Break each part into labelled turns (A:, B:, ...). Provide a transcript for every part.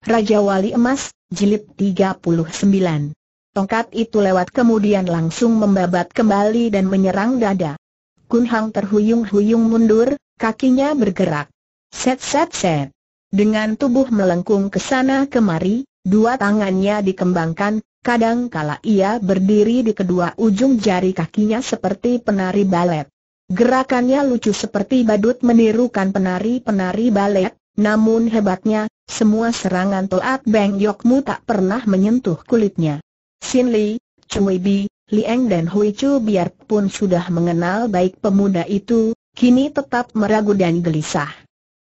A: Raja Wali Emas, Jilid 39. Tongkat itu lewat kemudian langsung membabat kembali dan menyerang dada. Kun Hang terhuyung-huyung mundur, kakinya bergerak. Set set set. Dengan tubuh melengkung ke sana kemari, dua tangannya dikembangkan, kadang kala ia berdiri di kedua ujung jari kakinya seperti penari balet. Gerakannya lucu seperti badut menirukan penari-penari balet, namun hebatnya, semua serangan Toat Beng Yokmu tak pernah menyentuh kulitnya. Sin Li, Cui Bi, Liang dan Hui Chu biarpun sudah mengenal baik pemuda itu, kini tetap meragu dan gelisah.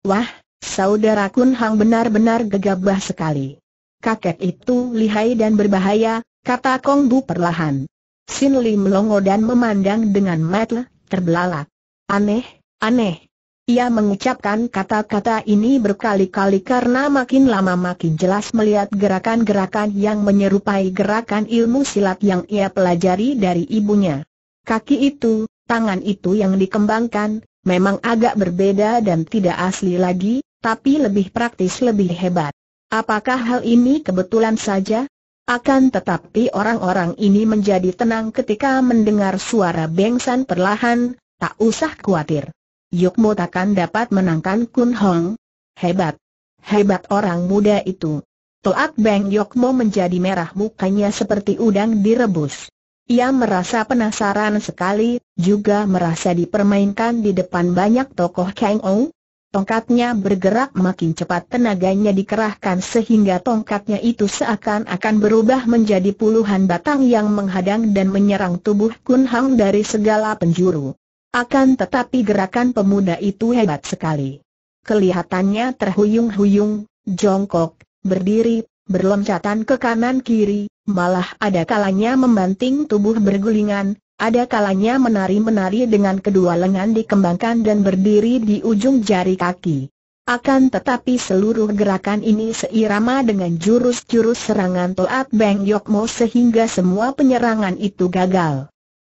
A: Wah, saudara Kun Hang benar-benar gegabah sekali. Kakek itu lihai dan berbahaya, kata Kong Bu perlahan. Sin Li melongo dan memandang dengan mata terbelalak. Aneh, aneh, ia mengucapkan kata-kata ini berkali-kali karena makin lama makin jelas melihat gerakan-gerakan yang menyerupai gerakan ilmu silat yang ia pelajari dari ibunya. Kaki itu, tangan itu yang dikembangkan, memang agak berbeda dan tidak asli lagi, tapi lebih praktis lebih hebat. Apakah hal ini kebetulan saja? Akan tetapi orang-orang ini menjadi tenang ketika mendengar suara bengsan perlahan, tak usah khawatir. Yukmo takkan dapat menangkan Kun Hong. Hebat. Hebat orang muda itu. Toak Beng Yokmo menjadi merah mukanya seperti udang direbus. Ia merasa penasaran sekali, juga merasa dipermainkan di depan banyak tokoh Kang Ou, Tongkatnya bergerak makin cepat tenaganya dikerahkan sehingga tongkatnya itu seakan-akan berubah menjadi puluhan batang yang menghadang dan menyerang tubuh Kun Hang dari segala penjuru. Akan tetapi gerakan pemuda itu hebat sekali. Kelihatannya terhuyung-huyung, jongkok, berdiri, berloncatan ke kanan kiri, malah ada kalanya membanting tubuh bergulingan, ada kalanya menari-menari dengan kedua lengan dikembangkan dan berdiri di ujung jari kaki. Akan tetapi seluruh gerakan ini seirama dengan jurus-jurus serangan Toat Beng Yokmo sehingga semua penyerangan itu gagal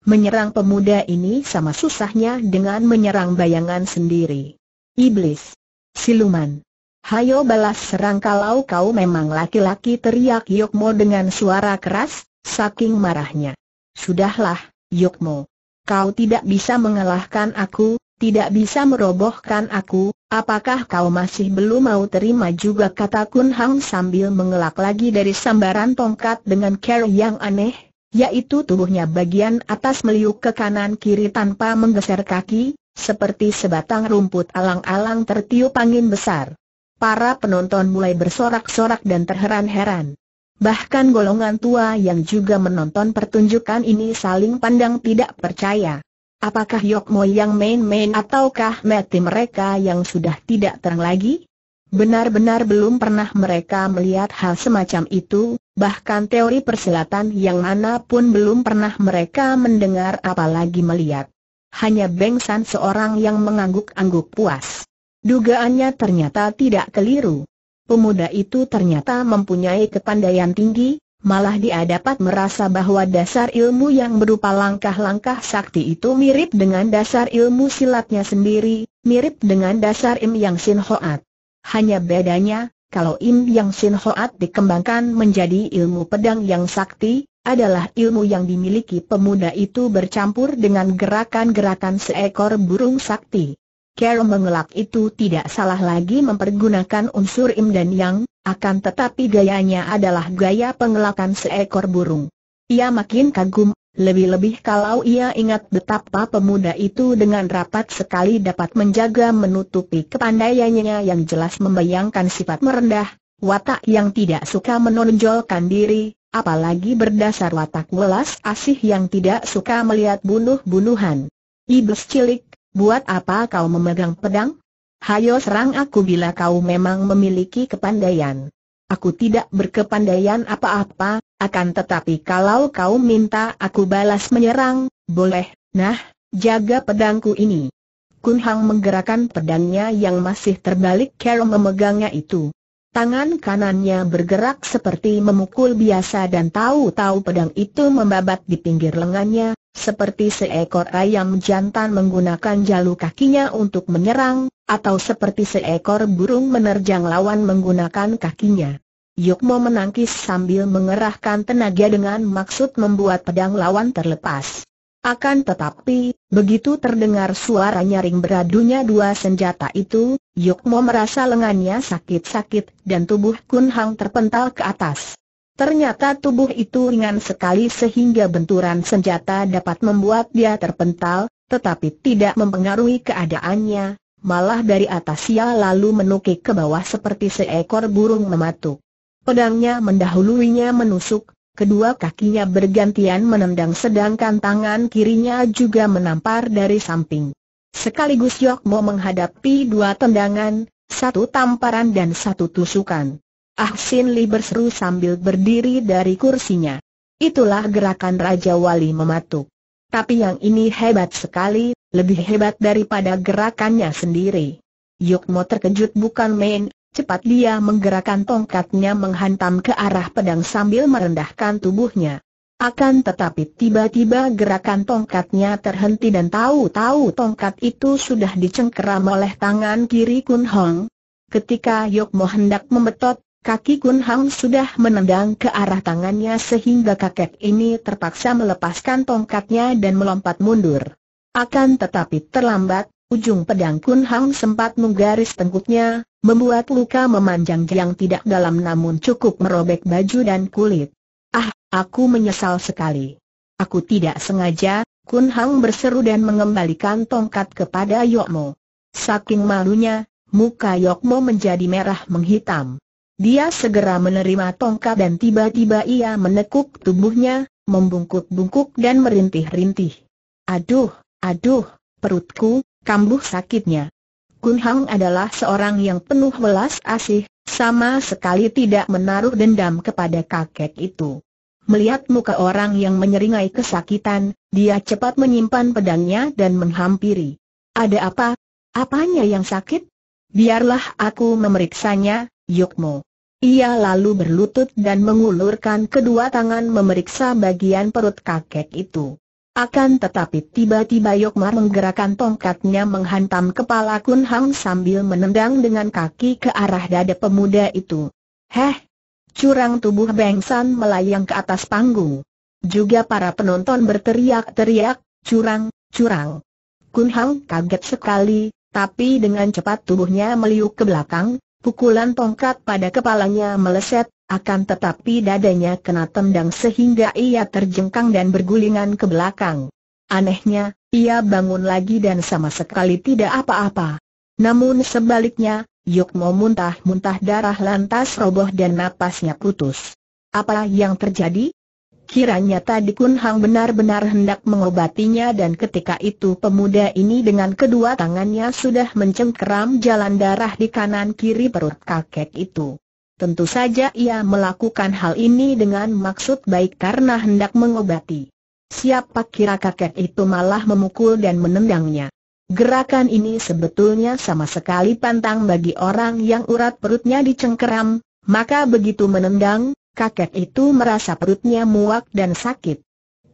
A: menyerang pemuda ini sama susahnya dengan menyerang bayangan sendiri. Iblis. Siluman. Hayo balas serang kalau kau memang laki-laki teriak Yokmo dengan suara keras, saking marahnya. Sudahlah, Yokmo. Kau tidak bisa mengalahkan aku, tidak bisa merobohkan aku, apakah kau masih belum mau terima juga kata Kun Hang sambil mengelak lagi dari sambaran tongkat dengan cara yang aneh? yaitu tubuhnya bagian atas meliuk ke kanan-kiri tanpa menggeser kaki, seperti sebatang rumput alang-alang tertiup angin besar. Para penonton mulai bersorak-sorak dan terheran-heran. Bahkan golongan tua yang juga menonton pertunjukan ini saling pandang tidak percaya. Apakah yokmo yang main-main ataukah mati mereka yang sudah tidak terang lagi? Benar-benar belum pernah mereka melihat hal semacam itu, bahkan teori persilatan yang mana pun belum pernah mereka mendengar apalagi melihat. Hanya bengsan seorang yang mengangguk-angguk puas. Dugaannya ternyata tidak keliru. Pemuda itu ternyata mempunyai kepandaian tinggi, malah dia dapat merasa bahwa dasar ilmu yang berupa langkah-langkah sakti itu mirip dengan dasar ilmu silatnya sendiri, mirip dengan dasar Im Yang sinhoat Hanya bedanya, kalau Im Yang Sin Hoat dikembangkan menjadi ilmu pedang yang sakti, adalah ilmu yang dimiliki pemuda itu bercampur dengan gerakan-gerakan seekor burung sakti. Carol mengelak itu tidak salah lagi mempergunakan unsur Im dan Yang, akan tetapi gayanya adalah gaya pengelakan seekor burung. Ia makin kagum lebih-lebih kalau ia ingat betapa pemuda itu dengan rapat sekali dapat menjaga menutupi kepandaiannya yang jelas membayangkan sifat merendah, watak yang tidak suka menonjolkan diri, apalagi berdasar watak welas asih yang tidak suka melihat bunuh-bunuhan. Iblis cilik, buat apa kau memegang pedang? Hayo serang aku bila kau memang memiliki kepandaian. Aku tidak berkepandaian apa-apa, akan tetapi kalau kau minta aku balas menyerang, boleh, nah, jaga pedangku ini. Kun Hang menggerakkan pedangnya yang masih terbalik Carol memegangnya itu. Tangan kanannya bergerak seperti memukul biasa dan tahu-tahu pedang itu membabat di pinggir lengannya, seperti seekor ayam jantan menggunakan jalu kakinya untuk menyerang, atau seperti seekor burung menerjang lawan menggunakan kakinya. Yukmo menangkis sambil mengerahkan tenaga dengan maksud membuat pedang lawan terlepas. Akan tetapi, begitu terdengar suara nyaring beradunya dua senjata itu, Yukmo merasa lengannya sakit-sakit dan tubuh Kun Hang terpental ke atas. Ternyata tubuh itu ringan sekali sehingga benturan senjata dapat membuat dia terpental, tetapi tidak mempengaruhi keadaannya, malah dari atas ia lalu menukik ke bawah seperti seekor burung mematuk. Pedangnya mendahuluinya menusuk, kedua kakinya bergantian menendang sedangkan tangan kirinya juga menampar dari samping. Sekaligus Yok menghadapi dua tendangan, satu tamparan dan satu tusukan. Ah Sin Li berseru sambil berdiri dari kursinya. Itulah gerakan Raja Wali mematuk. Tapi yang ini hebat sekali, lebih hebat daripada gerakannya sendiri. Yukmo terkejut bukan main, cepat dia menggerakkan tongkatnya menghantam ke arah pedang sambil merendahkan tubuhnya. Akan tetapi tiba-tiba gerakan tongkatnya terhenti dan tahu-tahu tongkat itu sudah dicengkeram oleh tangan kiri Kun Hong. Ketika Yokmo hendak membetot, kaki Kun Hong sudah menendang ke arah tangannya sehingga kakek ini terpaksa melepaskan tongkatnya dan melompat mundur. Akan tetapi terlambat, ujung pedang Kun Hang sempat menggaris tengkuknya, membuat luka memanjang yang tidak dalam namun cukup merobek baju dan kulit. Ah, aku menyesal sekali. Aku tidak sengaja, Kun Hang berseru dan mengembalikan tongkat kepada Yokmo. Saking malunya, muka Yokmo menjadi merah menghitam. Dia segera menerima tongkat dan tiba-tiba ia menekuk tubuhnya, membungkuk-bungkuk dan merintih-rintih. Aduh, Aduh, perutku, kambuh sakitnya. Kun Hang adalah seorang yang penuh welas asih, sama sekali tidak menaruh dendam kepada kakek itu. Melihat muka orang yang menyeringai kesakitan, dia cepat menyimpan pedangnya dan menghampiri. Ada apa? Apanya yang sakit? Biarlah aku memeriksanya, Yukmo. Ia lalu berlutut dan mengulurkan kedua tangan memeriksa bagian perut kakek itu. Akan tetapi tiba-tiba Yokmar menggerakkan tongkatnya menghantam kepala Kun Hang sambil menendang dengan kaki ke arah dada pemuda itu. Heh! Curang tubuh Beng San melayang ke atas panggung. Juga para penonton berteriak-teriak, curang, curang. Kun Hang kaget sekali, tapi dengan cepat tubuhnya meliuk ke belakang, pukulan tongkat pada kepalanya meleset, akan tetapi dadanya kena tendang sehingga ia terjengkang dan bergulingan ke belakang. Anehnya, ia bangun lagi dan sama sekali tidak apa-apa. Namun sebaliknya, Yukmo muntah-muntah darah lantas roboh dan napasnya putus. Apa yang terjadi? Kiranya tadi Kun Hang benar-benar hendak mengobatinya dan ketika itu pemuda ini dengan kedua tangannya sudah mencengkeram jalan darah di kanan kiri perut kakek itu. Tentu saja ia melakukan hal ini dengan maksud baik karena hendak mengobati. Siapa kira kakek itu malah memukul dan menendangnya. Gerakan ini sebetulnya sama sekali pantang bagi orang yang urat perutnya dicengkeram, maka begitu menendang, kakek itu merasa perutnya muak dan sakit.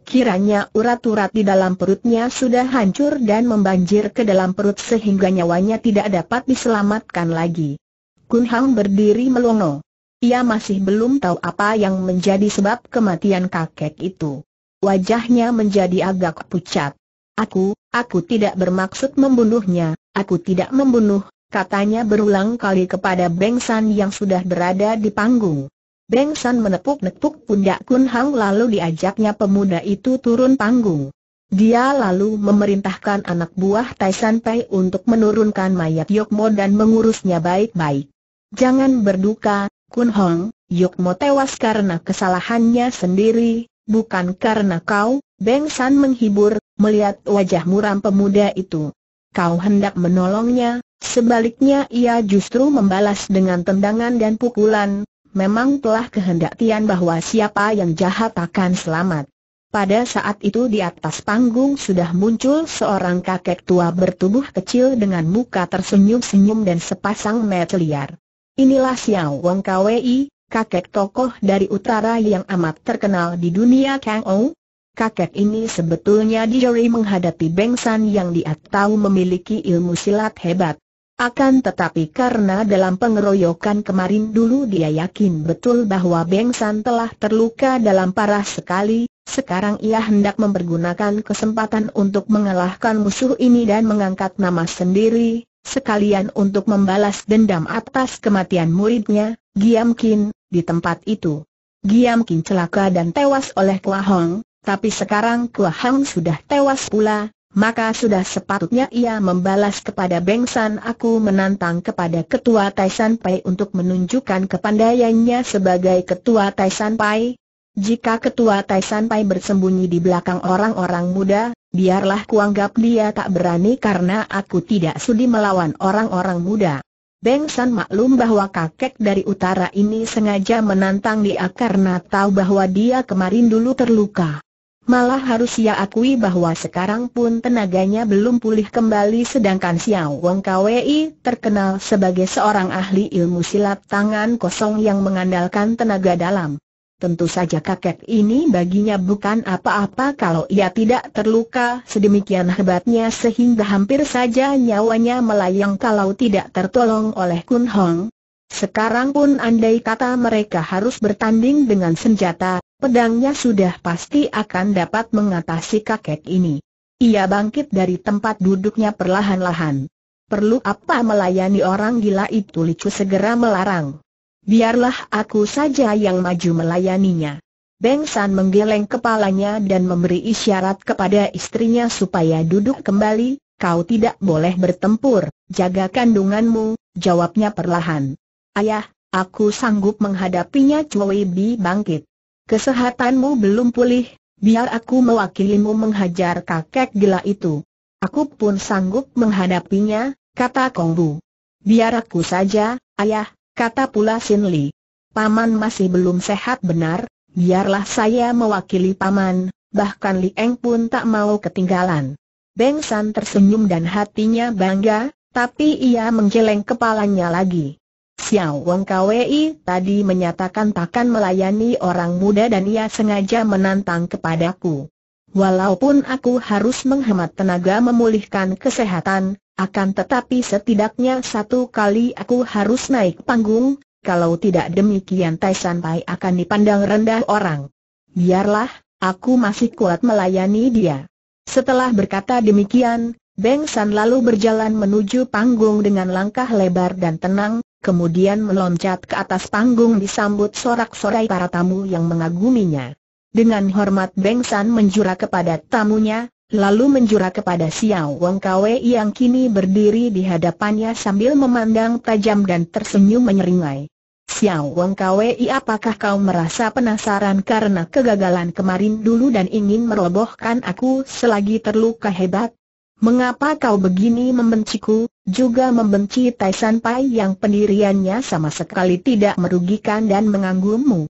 A: Kiranya urat-urat di dalam perutnya sudah hancur dan membanjir ke dalam perut sehingga nyawanya tidak dapat diselamatkan lagi. Kun Hang berdiri melongo. Ia masih belum tahu apa yang menjadi sebab kematian kakek itu. Wajahnya menjadi agak pucat. Aku, aku tidak bermaksud membunuhnya, aku tidak membunuh, katanya berulang kali kepada Beng San yang sudah berada di panggung. Beng San menepuk-nepuk pundak Kun Hang lalu diajaknya pemuda itu turun panggung. Dia lalu memerintahkan anak buah Tai San Pai untuk menurunkan mayat Yokmo dan mengurusnya baik-baik. Jangan berduka, Kun Hong, Yuk mau tewas karena kesalahannya sendiri, bukan karena kau, Beng San menghibur, melihat wajah muram pemuda itu. Kau hendak menolongnya, sebaliknya ia justru membalas dengan tendangan dan pukulan, memang telah kehendak Tian bahwa siapa yang jahat akan selamat. Pada saat itu di atas panggung sudah muncul seorang kakek tua bertubuh kecil dengan muka tersenyum-senyum dan sepasang mata liar. Inilah Xiao Wang Kwei, kakek tokoh dari utara yang amat terkenal di dunia Kang Ou. Kakek ini sebetulnya dijari menghadapi Beng San yang dia tahu memiliki ilmu silat hebat. Akan tetapi karena dalam pengeroyokan kemarin dulu dia yakin betul bahwa Beng San telah terluka dalam parah sekali, sekarang ia hendak mempergunakan kesempatan untuk mengalahkan musuh ini dan mengangkat nama sendiri, sekalian untuk membalas dendam atas kematian muridnya, Giam Kin, di tempat itu. Giam Kin celaka dan tewas oleh Kua Hong, tapi sekarang Kua Hong sudah tewas pula, maka sudah sepatutnya ia membalas kepada Beng San aku menantang kepada Ketua Taisan Pai untuk menunjukkan kepandaiannya sebagai Ketua Taisan Pai, jika ketua Tai Sanpai bersembunyi di belakang orang-orang muda, biarlah kuanggap dia tak berani karena aku tidak sudi melawan orang-orang muda. Beng San maklum bahwa kakek dari utara ini sengaja menantang dia karena tahu bahwa dia kemarin dulu terluka. Malah harus ia akui bahwa sekarang pun tenaganya belum pulih kembali sedangkan Xiao Wong Kwei terkenal sebagai seorang ahli ilmu silat tangan kosong yang mengandalkan tenaga dalam. Tentu saja kakek ini baginya bukan apa-apa kalau ia tidak terluka sedemikian hebatnya sehingga hampir saja nyawanya melayang kalau tidak tertolong oleh Kun Hong. Sekarang pun andai kata mereka harus bertanding dengan senjata, pedangnya sudah pasti akan dapat mengatasi kakek ini. Ia bangkit dari tempat duduknya perlahan-lahan. Perlu apa melayani orang gila itu Licu segera melarang biarlah aku saja yang maju melayaninya. Beng San menggeleng kepalanya dan memberi isyarat kepada istrinya supaya duduk kembali, kau tidak boleh bertempur, jaga kandunganmu, jawabnya perlahan. Ayah, aku sanggup menghadapinya Cui Bi bangkit. Kesehatanmu belum pulih, biar aku mewakilimu menghajar kakek gila itu. Aku pun sanggup menghadapinya, kata Kongbu. Biar aku saja, ayah, Kata pula Sin Li. Paman masih belum sehat benar, biarlah saya mewakili Paman, bahkan Li Eng pun tak mau ketinggalan. Beng San tersenyum dan hatinya bangga, tapi ia menggeleng kepalanya lagi. Xiao Wong Kwei tadi menyatakan takkan melayani orang muda dan ia sengaja menantang kepadaku. Walaupun aku harus menghemat tenaga memulihkan kesehatan, akan tetapi setidaknya satu kali aku harus naik panggung, kalau tidak demikian Taisan Pai akan dipandang rendah orang. Biarlah, aku masih kuat melayani dia. Setelah berkata demikian, Beng San lalu berjalan menuju panggung dengan langkah lebar dan tenang, kemudian meloncat ke atas panggung disambut sorak-sorai para tamu yang mengaguminya. Dengan hormat Beng San menjura kepada tamunya, lalu menjura kepada Xiao Wang Kwe yang kini berdiri di hadapannya sambil memandang tajam dan tersenyum menyeringai. Xiao Wang Kwe apakah kau merasa penasaran karena kegagalan kemarin dulu dan ingin merobohkan aku selagi terluka hebat? Mengapa kau begini membenciku, juga membenci Tai San Pai yang pendiriannya sama sekali tidak merugikan dan mengganggumu?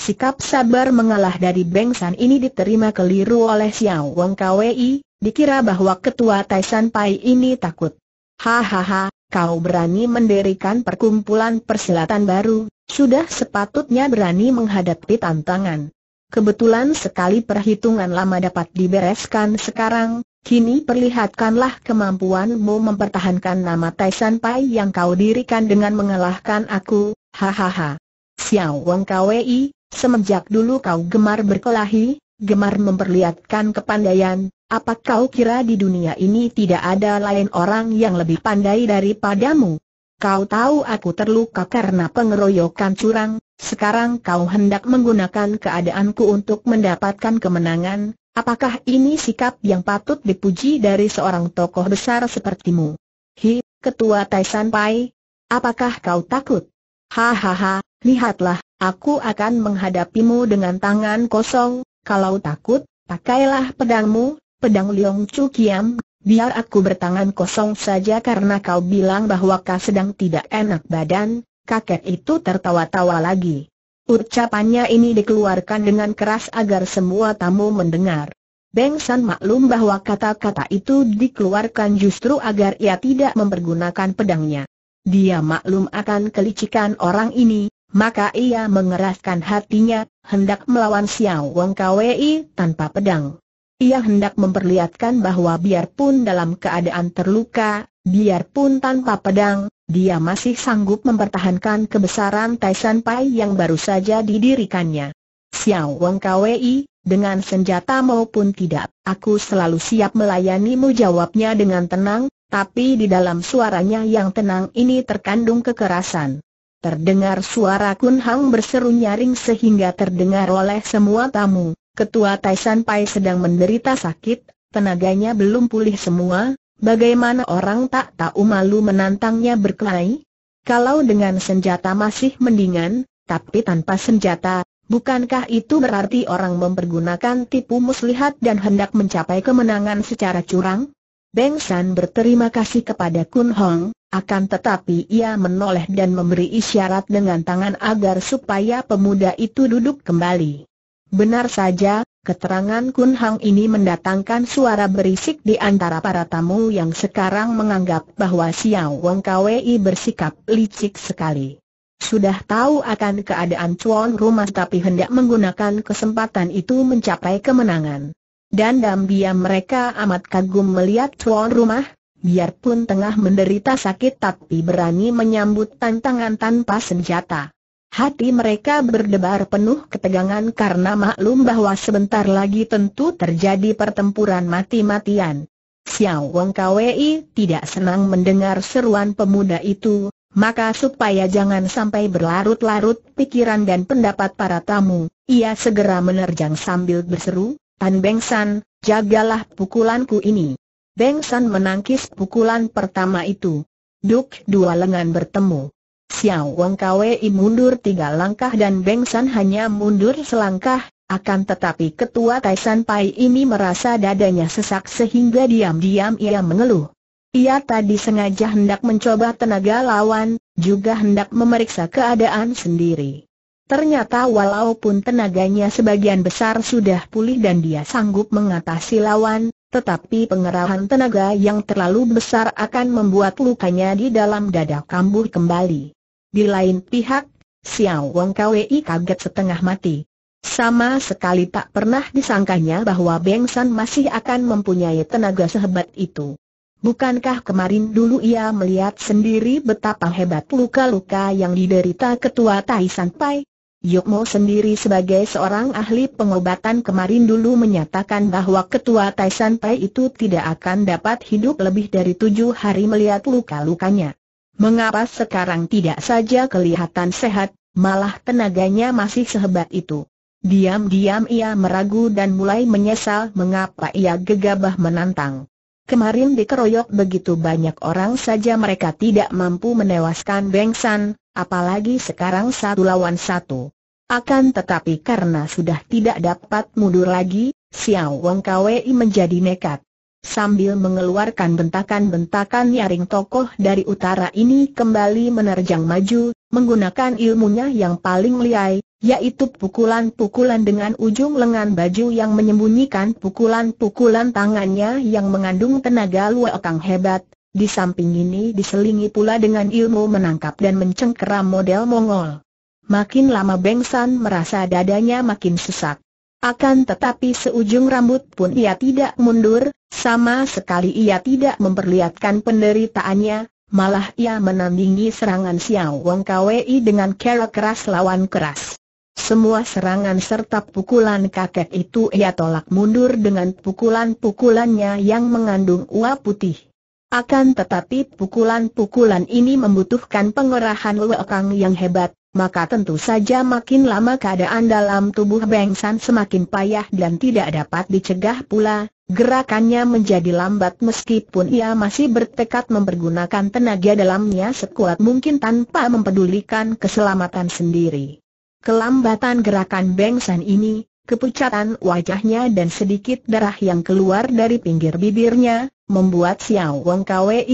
A: Sikap sabar mengalah dari Beng San ini diterima keliru oleh Xiao Wong Kwei, dikira bahwa ketua Taisan Pai ini takut. Hahaha, kau berani mendirikan perkumpulan perselatan baru, sudah sepatutnya berani menghadapi tantangan. Kebetulan sekali perhitungan lama dapat dibereskan sekarang, kini perlihatkanlah kemampuanmu mempertahankan nama Taisan Pai yang kau dirikan dengan mengalahkan aku, hahaha. Xiao Wong Kwei, Semenjak dulu kau gemar berkelahi, gemar memperlihatkan kepandaian, apa kau kira di dunia ini tidak ada lain orang yang lebih pandai daripadamu? Kau tahu aku terluka karena pengeroyokan curang, sekarang kau hendak menggunakan keadaanku untuk mendapatkan kemenangan, apakah ini sikap yang patut dipuji dari seorang tokoh besar sepertimu? Hi, Ketua Taisan Pai, apakah kau takut? Hahaha, lihatlah, Aku akan menghadapimu dengan tangan kosong, kalau takut, pakailah pedangmu, pedang Liong Chu Kiam, biar aku bertangan kosong saja karena kau bilang bahwa kau sedang tidak enak badan, kakek itu tertawa-tawa lagi. Ucapannya ini dikeluarkan dengan keras agar semua tamu mendengar. Beng San maklum bahwa kata-kata itu dikeluarkan justru agar ia tidak mempergunakan pedangnya. Dia maklum akan kelicikan orang ini, maka ia mengeraskan hatinya, hendak melawan Xiao Wong Kwei tanpa pedang. Ia hendak memperlihatkan bahwa biarpun dalam keadaan terluka, biarpun tanpa pedang, dia masih sanggup mempertahankan kebesaran Taishan Pai yang baru saja didirikannya. Xiao Wong Kwei, dengan senjata maupun tidak, aku selalu siap melayanimu jawabnya dengan tenang, tapi di dalam suaranya yang tenang ini terkandung kekerasan. Terdengar suara Kun Hang berseru nyaring sehingga terdengar oleh semua tamu. Ketua Tai San Pai sedang menderita sakit, tenaganya belum pulih semua, bagaimana orang tak tahu malu menantangnya berkelahi? Kalau dengan senjata masih mendingan, tapi tanpa senjata, bukankah itu berarti orang mempergunakan tipu muslihat dan hendak mencapai kemenangan secara curang? Beng San berterima kasih kepada Kun Hong, akan tetapi ia menoleh dan memberi isyarat dengan tangan agar supaya pemuda itu duduk kembali. Benar saja, keterangan Kun Hang ini mendatangkan suara berisik di antara para tamu yang sekarang menganggap bahwa Xiao Wong Kwei bersikap licik sekali. Sudah tahu akan keadaan cuan rumah tapi hendak menggunakan kesempatan itu mencapai kemenangan. Dan dalam diam mereka amat kagum melihat cuan rumah, biarpun tengah menderita sakit tapi berani menyambut tantangan tanpa senjata. Hati mereka berdebar penuh ketegangan karena maklum bahwa sebentar lagi tentu terjadi pertempuran mati-matian. Xiao Wong Kwei tidak senang mendengar seruan pemuda itu, maka supaya jangan sampai berlarut-larut pikiran dan pendapat para tamu, ia segera menerjang sambil berseru, Tan Beng San, jagalah pukulanku ini. Beng San menangkis pukulan pertama itu. Duk dua lengan bertemu. Xiao Wang Kwei mundur tiga langkah dan Beng San hanya mundur selangkah, akan tetapi ketua San Pai ini merasa dadanya sesak sehingga diam-diam ia mengeluh. Ia tadi sengaja hendak mencoba tenaga lawan, juga hendak memeriksa keadaan sendiri. Ternyata walaupun tenaganya sebagian besar sudah pulih dan dia sanggup mengatasi lawan, tetapi pengerahan tenaga yang terlalu besar akan membuat lukanya di dalam dada kambuh kembali. Di lain pihak, Xiao Wong Kwei kaget setengah mati. Sama sekali tak pernah disangkanya bahwa Beng San masih akan mempunyai tenaga sehebat itu. Bukankah kemarin dulu ia melihat sendiri betapa hebat luka-luka yang diderita ketua Tai San Pai? Yokmo sendiri sebagai seorang ahli pengobatan kemarin dulu menyatakan bahwa ketua Taisan Pai itu tidak akan dapat hidup lebih dari tujuh hari melihat luka-lukanya. Mengapa sekarang tidak saja kelihatan sehat, malah tenaganya masih sehebat itu? Diam-diam ia meragu dan mulai menyesal mengapa ia gegabah menantang. Kemarin dikeroyok begitu banyak orang saja mereka tidak mampu menewaskan Beng San, apalagi sekarang satu lawan satu. Akan tetapi karena sudah tidak dapat mundur lagi, Xiao Wang Kwei menjadi nekat. Sambil mengeluarkan bentakan-bentakan nyaring tokoh dari utara ini kembali menerjang maju, menggunakan ilmunya yang paling liai, yaitu pukulan-pukulan dengan ujung lengan baju yang menyembunyikan pukulan-pukulan tangannya yang mengandung tenaga Luakang hebat, di samping ini diselingi pula dengan ilmu menangkap dan mencengkeram model Mongol. Makin lama Beng San merasa dadanya makin sesak. Akan tetapi seujung rambut pun ia tidak mundur, sama sekali ia tidak memperlihatkan penderitaannya, malah ia menandingi serangan Xiao Wong Kwei dengan kera keras lawan keras. Semua serangan serta pukulan kakek itu ia tolak mundur dengan pukulan-pukulannya yang mengandung uap putih. Akan tetapi pukulan-pukulan ini membutuhkan pengerahan lekang yang hebat, maka tentu saja makin lama keadaan dalam tubuh Beng San semakin payah dan tidak dapat dicegah pula, gerakannya menjadi lambat meskipun ia masih bertekad mempergunakan tenaga dalamnya sekuat mungkin tanpa mempedulikan keselamatan sendiri. Kelambatan gerakan Beng San ini, Kepucatan wajahnya dan sedikit darah yang keluar dari pinggir bibirnya, membuat Xiao Wong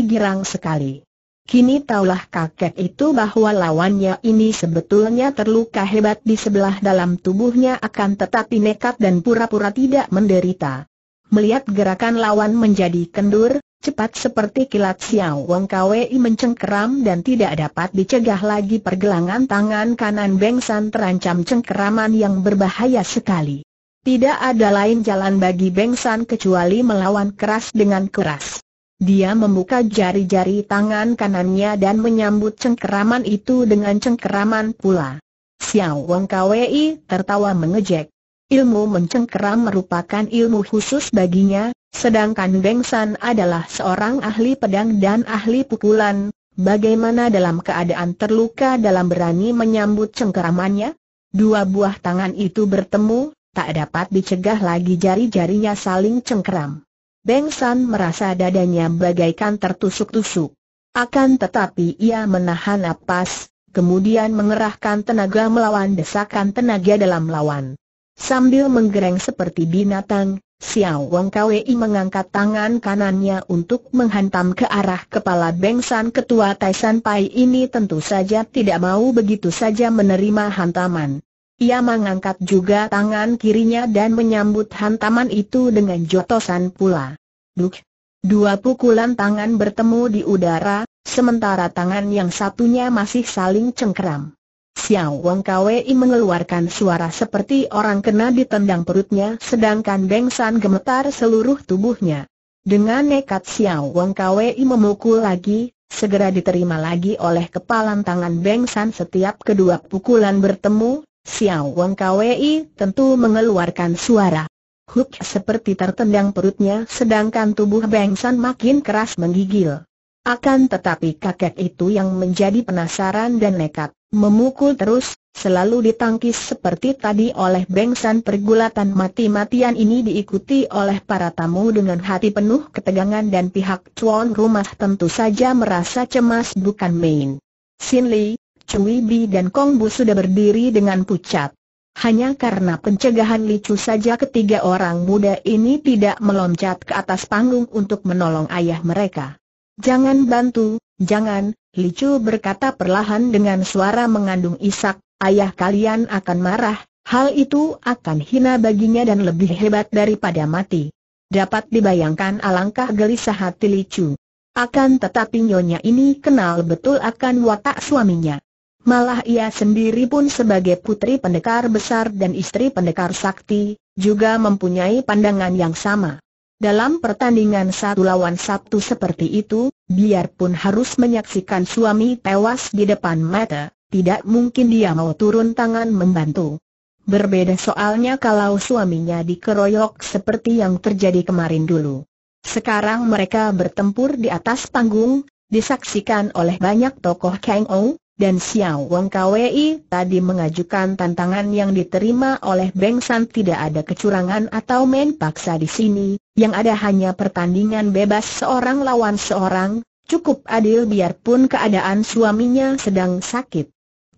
A: girang sekali. Kini taulah kakek itu bahwa lawannya ini sebetulnya terluka hebat di sebelah dalam tubuhnya akan tetapi nekat dan pura-pura tidak menderita. Melihat gerakan lawan menjadi kendur, Cepat seperti kilat Xiao Wong Kwei mencengkeram dan tidak dapat dicegah lagi pergelangan tangan kanan Beng San terancam cengkeraman yang berbahaya sekali. Tidak ada lain jalan bagi Beng San kecuali melawan keras dengan keras. Dia membuka jari-jari tangan kanannya dan menyambut cengkeraman itu dengan cengkeraman pula. Xiao Wong Kwei tertawa mengejek. Ilmu mencengkeram merupakan ilmu khusus baginya, sedangkan Beng San adalah seorang ahli pedang dan ahli pukulan. Bagaimana dalam keadaan terluka dalam berani menyambut cengkeramannya? Dua buah tangan itu bertemu, tak dapat dicegah lagi jari-jarinya saling cengkeram. Beng San merasa dadanya bagaikan tertusuk-tusuk. Akan tetapi ia menahan napas, kemudian mengerahkan tenaga melawan desakan tenaga dalam lawan. Sambil menggereng seperti binatang, Xiao Wong Kwei mengangkat tangan kanannya untuk menghantam ke arah kepala Bengsan Ketua Taisan Pai ini tentu saja tidak mau begitu saja menerima hantaman. Ia mengangkat juga tangan kirinya dan menyambut hantaman itu dengan jotosan pula. Duk! Dua pukulan tangan bertemu di udara, sementara tangan yang satunya masih saling cengkeram. Xiao Wang Kwei mengeluarkan suara seperti orang kena ditendang perutnya sedangkan Beng San gemetar seluruh tubuhnya. Dengan nekat Xiao Wang Kwei memukul lagi, segera diterima lagi oleh kepalan tangan Beng San setiap kedua pukulan bertemu, Xiao Wang Kwei tentu mengeluarkan suara. Huk seperti tertendang perutnya sedangkan tubuh Beng San makin keras menggigil. Akan tetapi kakek itu yang menjadi penasaran dan nekat memukul terus, selalu ditangkis seperti tadi oleh bengsan pergulatan mati-matian ini diikuti oleh para tamu dengan hati penuh ketegangan dan pihak tuan rumah tentu saja merasa cemas bukan main. Sin Li, Cui Bi dan Kong Bu sudah berdiri dengan pucat. Hanya karena pencegahan licu saja ketiga orang muda ini tidak meloncat ke atas panggung untuk menolong ayah mereka. Jangan bantu, jangan, Licu berkata perlahan dengan suara mengandung isak, ayah kalian akan marah, hal itu akan hina baginya dan lebih hebat daripada mati. Dapat dibayangkan alangkah gelisah hati Licu. Akan tetapi nyonya ini kenal betul akan watak suaminya. Malah ia sendiri pun sebagai putri pendekar besar dan istri pendekar sakti, juga mempunyai pandangan yang sama. Dalam pertandingan satu lawan satu seperti itu, biarpun harus menyaksikan suami tewas di depan mata, tidak mungkin dia mau turun tangan membantu. Berbeda soalnya kalau suaminya dikeroyok seperti yang terjadi kemarin dulu. Sekarang mereka bertempur di atas panggung, disaksikan oleh banyak tokoh Kang Ou, dan Xiao Wong Kwei tadi mengajukan tantangan yang diterima oleh Beng San tidak ada kecurangan atau main paksa di sini, yang ada hanya pertandingan bebas seorang lawan seorang, cukup adil biarpun keadaan suaminya sedang sakit.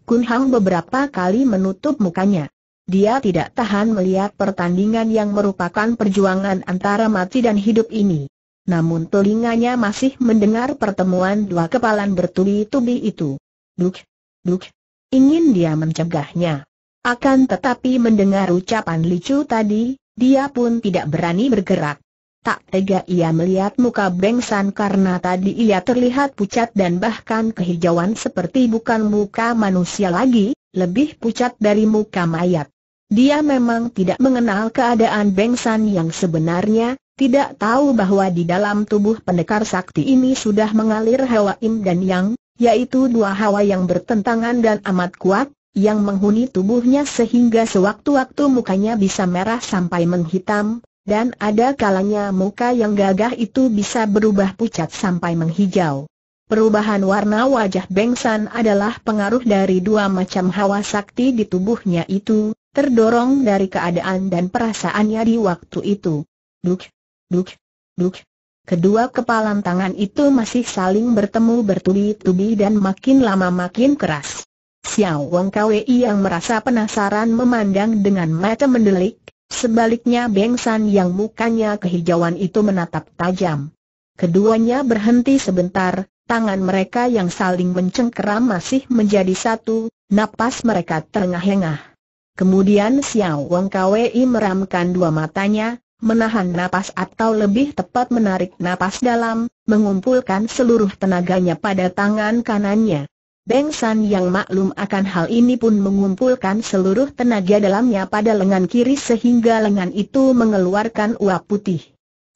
A: Kun Hang beberapa kali menutup mukanya. Dia tidak tahan melihat pertandingan yang merupakan perjuangan antara mati dan hidup ini. Namun telinganya masih mendengar pertemuan dua kepalan bertubi-tubi itu. Buk, buk. Ingin dia mencegahnya. Akan tetapi mendengar ucapan licu tadi, dia pun tidak berani bergerak. Tak tega ia melihat muka Bengsan karena tadi ia terlihat pucat dan bahkan kehijauan seperti bukan muka manusia lagi, lebih pucat dari muka mayat. Dia memang tidak mengenal keadaan Bengsan yang sebenarnya, tidak tahu bahwa di dalam tubuh pendekar sakti ini sudah mengalir hawa im dan yang, yaitu dua hawa yang bertentangan dan amat kuat, yang menghuni tubuhnya sehingga sewaktu-waktu mukanya bisa merah sampai menghitam, dan ada kalanya muka yang gagah itu bisa berubah pucat sampai menghijau. Perubahan warna wajah Bengsan adalah pengaruh dari dua macam hawa sakti di tubuhnya itu, terdorong dari keadaan dan perasaannya di waktu itu. Duk, duk, duk, Kedua kepalan tangan itu masih saling bertemu bertubi-tubi dan makin lama makin keras. Xiao Wang Kwei yang merasa penasaran memandang dengan mata mendelik, sebaliknya Beng San yang mukanya kehijauan itu menatap tajam. Keduanya berhenti sebentar, tangan mereka yang saling mencengkeram masih menjadi satu, napas mereka terengah-engah. Kemudian Xiao Wang Kwei meramkan dua matanya, menahan napas atau lebih tepat menarik napas dalam, mengumpulkan seluruh tenaganya pada tangan kanannya. Beng San yang maklum akan hal ini pun mengumpulkan seluruh tenaga dalamnya pada lengan kiri sehingga lengan itu mengeluarkan uap putih.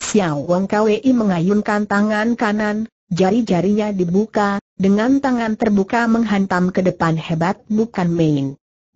A: Xiao Wong Kwei mengayunkan tangan kanan, jari-jarinya dibuka, dengan tangan terbuka menghantam ke depan hebat bukan main.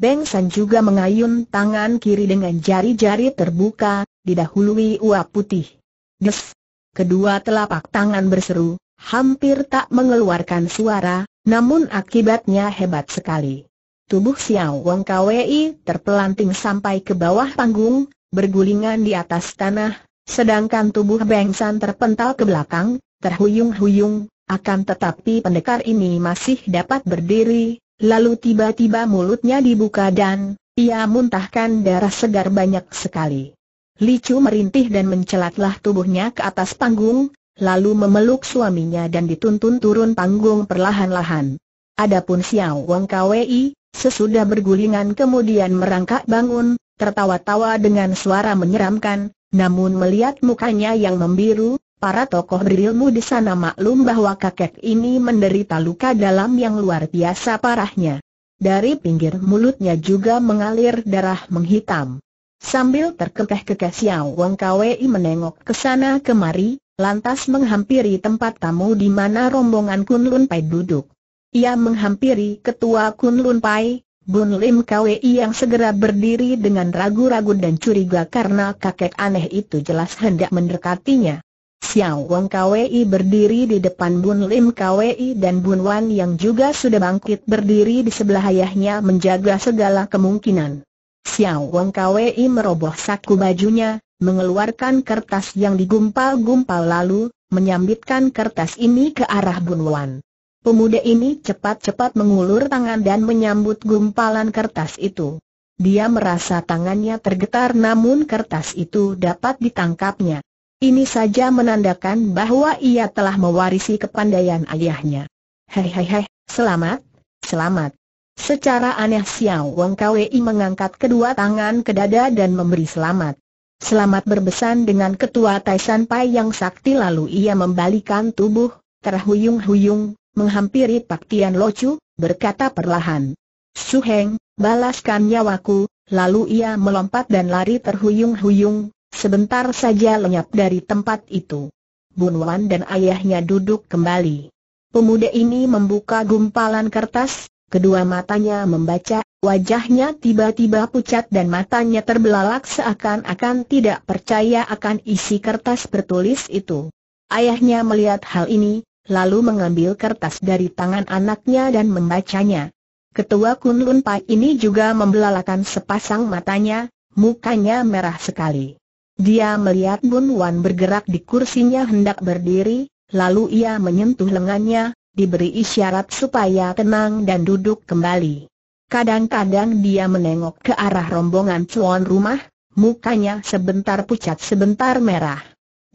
A: Beng San juga mengayun tangan kiri dengan jari-jari terbuka, didahului uap putih. Des! Kedua telapak tangan berseru, hampir tak mengeluarkan suara, namun akibatnya hebat sekali. Tubuh Xiao Wong Kwei terpelanting sampai ke bawah panggung, bergulingan di atas tanah, sedangkan tubuh Beng San terpental ke belakang, terhuyung-huyung, akan tetapi pendekar ini masih dapat berdiri, lalu tiba-tiba mulutnya dibuka dan, ia muntahkan darah segar banyak sekali. Licu merintih dan mencelatlah tubuhnya ke atas panggung, lalu memeluk suaminya dan dituntun turun panggung perlahan-lahan. Adapun Xiao Wang Kwei, sesudah bergulingan kemudian merangkak bangun, tertawa-tawa dengan suara menyeramkan, namun melihat mukanya yang membiru, para tokoh berilmu di sana maklum bahwa kakek ini menderita luka dalam yang luar biasa parahnya. Dari pinggir mulutnya juga mengalir darah menghitam. Sambil terkekeh-kekeh Xiao Wong Kwei menengok ke sana kemari, lantas menghampiri tempat tamu di mana rombongan Kunlun Pai duduk. Ia menghampiri ketua Kunlun Pai, Bun Lim Kwei yang segera berdiri dengan ragu-ragu dan curiga karena kakek aneh itu jelas hendak mendekatinya. Xiao Wong Kwei berdiri di depan Bun Lim Kwei dan Bun Wan yang juga sudah bangkit berdiri di sebelah ayahnya menjaga segala kemungkinan. Xiao Wang Kwei meroboh saku bajunya, mengeluarkan kertas yang digumpal-gumpal lalu, menyambitkan kertas ini ke arah Wan. Pemuda ini cepat-cepat mengulur tangan dan menyambut gumpalan kertas itu. Dia merasa tangannya tergetar namun kertas itu dapat ditangkapnya. Ini saja menandakan bahwa ia telah mewarisi kepandaian ayahnya. Hei hei hei, selamat, selamat. Secara aneh Xiao Wong Kwei mengangkat kedua tangan ke dada dan memberi selamat. Selamat berbesan dengan ketua Taisan Pai yang sakti lalu ia membalikan tubuh, terhuyung-huyung, menghampiri Pak Tian Lo Chu berkata perlahan. Su Heng balaskan nyawaku, lalu ia melompat dan lari terhuyung-huyung, sebentar saja lenyap dari tempat itu. Bunwan dan ayahnya duduk kembali. Pemuda ini membuka gumpalan kertas, Kedua matanya membaca, wajahnya tiba-tiba pucat dan matanya terbelalak seakan-akan tidak percaya akan isi kertas bertulis itu. Ayahnya melihat hal ini, lalu mengambil kertas dari tangan anaknya dan membacanya. Ketua Kunlun Pai ini juga membelalakan sepasang matanya, mukanya merah sekali. Dia melihat Bun Wan bergerak di kursinya hendak berdiri, lalu ia menyentuh lengannya, diberi isyarat supaya tenang dan duduk kembali. Kadang-kadang dia menengok ke arah rombongan cuan rumah, mukanya sebentar pucat sebentar merah.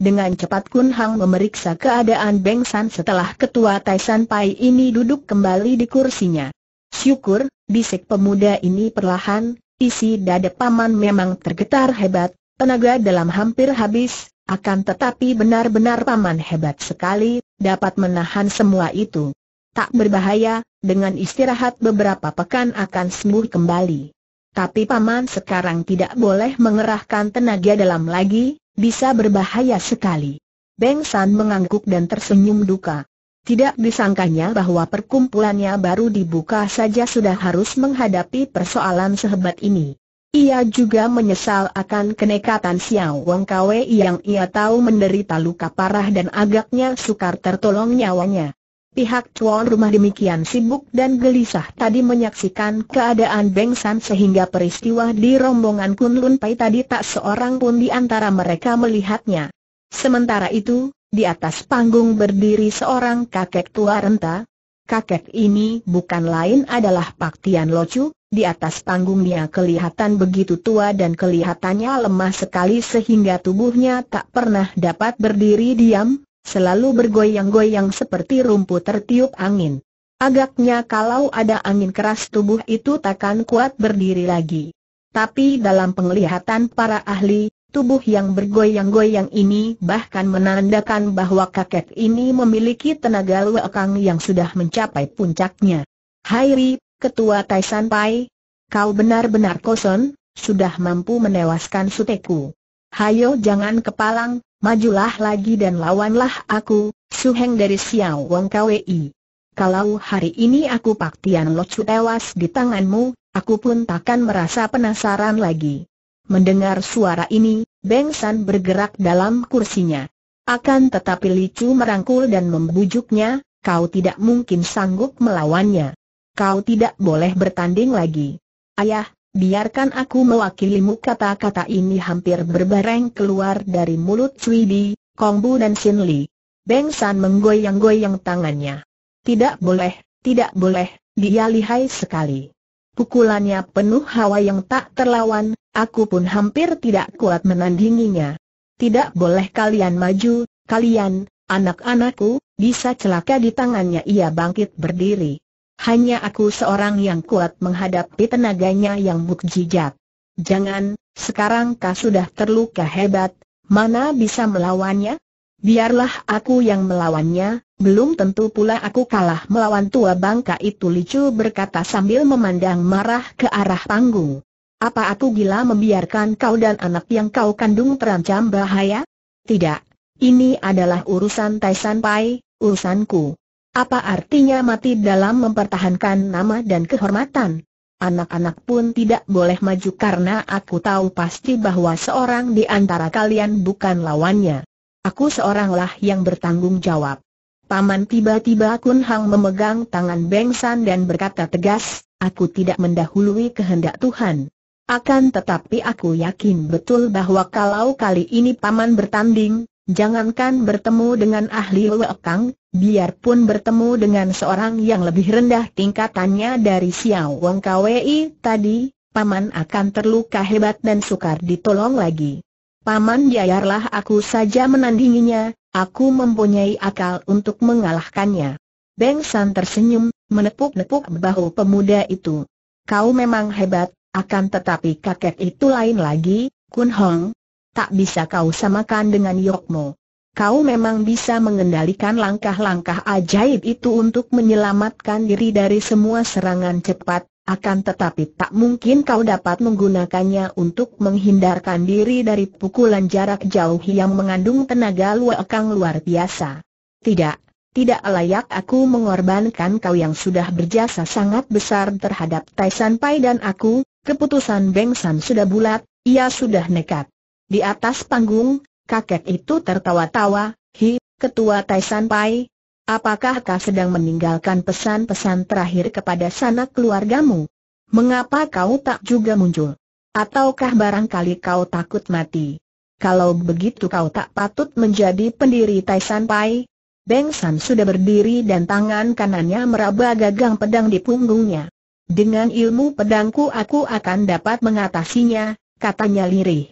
A: Dengan cepat Kun Hang memeriksa keadaan Beng San setelah ketua Taisan Pai ini duduk kembali di kursinya. Syukur, bisik pemuda ini perlahan, isi dada paman memang tergetar hebat, tenaga dalam hampir habis, akan tetapi benar-benar paman hebat sekali, dapat menahan semua itu. Tak berbahaya, dengan istirahat beberapa pekan akan sembuh kembali. Tapi paman sekarang tidak boleh mengerahkan tenaga dalam lagi, bisa berbahaya sekali. Beng San mengangguk dan tersenyum duka. Tidak disangkanya bahwa perkumpulannya baru dibuka saja sudah harus menghadapi persoalan sehebat ini. Ia juga menyesal akan kenekatan Xiao Wang Kwe yang ia tahu menderita luka parah dan agaknya sukar tertolong nyawanya. Pihak tuan rumah demikian sibuk dan gelisah tadi menyaksikan keadaan Beng San sehingga peristiwa di rombongan Kunlun Pai tadi tak seorang pun di antara mereka melihatnya. Sementara itu, di atas panggung berdiri seorang kakek tua renta. Kakek ini bukan lain adalah Pak Tian Lo Chu, di atas panggungnya kelihatan begitu tua dan kelihatannya lemah sekali sehingga tubuhnya tak pernah dapat berdiri diam, selalu bergoyang-goyang seperti rumput tertiup angin. Agaknya kalau ada angin keras tubuh itu takkan kuat berdiri lagi. Tapi dalam penglihatan para ahli, tubuh yang bergoyang-goyang ini bahkan menandakan bahwa kakek ini memiliki tenaga luakang yang sudah mencapai puncaknya. Hairi, Ketua Taisan Pai, kau benar-benar koson, sudah mampu menewaskan Suteku. Hayo jangan kepalang, majulah lagi dan lawanlah aku, Suheng dari Xiao Wang Kwei. Kalau hari ini aku Paktian Locu tewas di tanganmu, aku pun takkan merasa penasaran lagi. Mendengar suara ini, Beng San bergerak dalam kursinya. Akan tetapi Chu merangkul dan membujuknya, kau tidak mungkin sanggup melawannya kau tidak boleh bertanding lagi. Ayah, biarkan aku mewakilimu kata-kata ini hampir berbareng keluar dari mulut Cui Di, Kongbu dan Sin Li. Beng San menggoyang-goyang tangannya. Tidak boleh, tidak boleh, dia lihai sekali. Pukulannya penuh hawa yang tak terlawan, aku pun hampir tidak kuat menandinginya. Tidak boleh kalian maju, kalian, anak-anakku, bisa celaka di tangannya ia bangkit berdiri. Hanya aku seorang yang kuat menghadapi tenaganya yang mukjizat. Jangan, sekarang kau sudah terluka hebat, mana bisa melawannya? Biarlah aku yang melawannya, belum tentu pula aku kalah melawan tua bangka itu Licu berkata sambil memandang marah ke arah panggung. Apa aku gila membiarkan kau dan anak yang kau kandung terancam bahaya? Tidak, ini adalah urusan Taisan Pai, urusanku. Apa artinya mati dalam mempertahankan nama dan kehormatan? Anak-anak pun tidak boleh maju karena aku tahu pasti bahwa seorang di antara kalian bukan lawannya. Aku seoranglah yang bertanggung jawab. Paman tiba-tiba Kun Hang memegang tangan Beng San dan berkata tegas, aku tidak mendahului kehendak Tuhan. Akan tetapi aku yakin betul bahwa kalau kali ini Paman bertanding, jangankan bertemu dengan ahli Wekang, Biarpun bertemu dengan seorang yang lebih rendah tingkatannya dari Xiao Wang Kwei tadi, Paman akan terluka hebat dan sukar ditolong lagi. Paman biarlah aku saja menandinginya, aku mempunyai akal untuk mengalahkannya. Beng San tersenyum, menepuk-nepuk bahu pemuda itu. Kau memang hebat, akan tetapi kakek itu lain lagi, Kun Hong. Tak bisa kau samakan dengan Yokmo kau memang bisa mengendalikan langkah-langkah ajaib itu untuk menyelamatkan diri dari semua serangan cepat, akan tetapi tak mungkin kau dapat menggunakannya untuk menghindarkan diri dari pukulan jarak jauh yang mengandung tenaga luakang luar biasa. Tidak, tidak layak aku mengorbankan kau yang sudah berjasa sangat besar terhadap Taisan Pai dan aku, keputusan Beng San sudah bulat, ia sudah nekat. Di atas panggung, Kakek itu tertawa-tawa, hi, ketua Taisan Pai, apakah kau sedang meninggalkan pesan-pesan terakhir kepada sanak keluargamu? Mengapa kau tak juga muncul? Ataukah barangkali kau takut mati? Kalau begitu kau tak patut menjadi pendiri Taisan Pai. Beng San sudah berdiri dan tangan kanannya meraba gagang pedang di punggungnya. Dengan ilmu pedangku aku akan dapat mengatasinya, katanya lirih.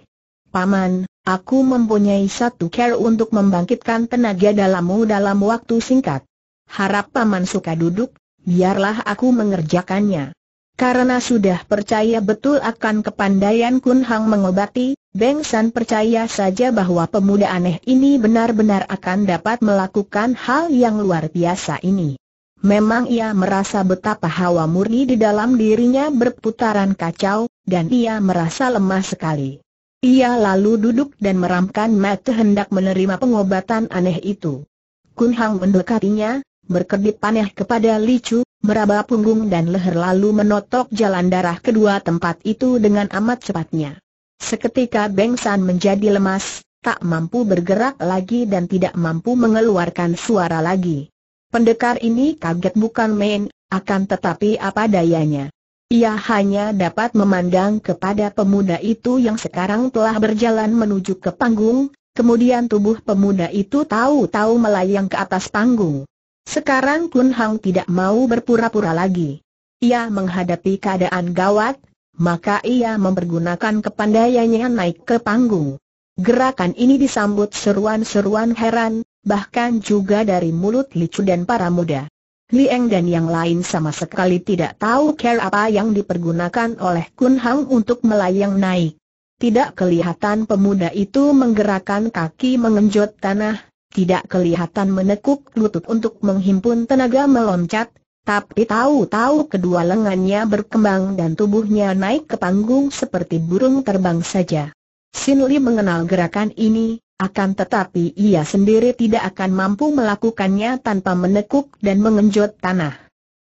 A: Paman, Aku mempunyai satu care untuk membangkitkan tenaga dalammu dalam waktu singkat. Harap Paman suka duduk, biarlah aku mengerjakannya. Karena sudah percaya betul akan kepandaian Kun Hang mengobati, Beng San percaya saja bahwa pemuda aneh ini benar-benar akan dapat melakukan hal yang luar biasa ini. Memang ia merasa betapa hawa murni di dalam dirinya berputaran kacau, dan ia merasa lemah sekali. Ia lalu duduk dan meramkan mata hendak menerima pengobatan aneh itu. Kun Hang mendekatinya, berkedip panah kepada Li Chu, meraba punggung dan leher lalu menotok jalan darah kedua tempat itu dengan amat cepatnya. Seketika Beng San menjadi lemas, tak mampu bergerak lagi dan tidak mampu mengeluarkan suara lagi. Pendekar ini kaget bukan main, akan tetapi apa dayanya. Ia hanya dapat memandang kepada pemuda itu yang sekarang telah berjalan menuju ke panggung, kemudian tubuh pemuda itu tahu-tahu melayang ke atas panggung. Sekarang Kun Hang tidak mau berpura-pura lagi. Ia menghadapi keadaan gawat, maka ia mempergunakan kepandaiannya naik ke panggung. Gerakan ini disambut seruan-seruan heran, bahkan juga dari mulut Licu dan para muda. Liang dan yang lain sama sekali tidak tahu care apa yang dipergunakan oleh Kun Hang untuk melayang naik. Tidak kelihatan pemuda itu menggerakkan kaki mengenjot tanah, tidak kelihatan menekuk lutut untuk menghimpun tenaga meloncat, tapi tahu-tahu kedua lengannya berkembang dan tubuhnya naik ke panggung seperti burung terbang saja. Sin Li mengenal gerakan ini, akan tetapi ia sendiri tidak akan mampu melakukannya tanpa menekuk dan mengenjot tanah.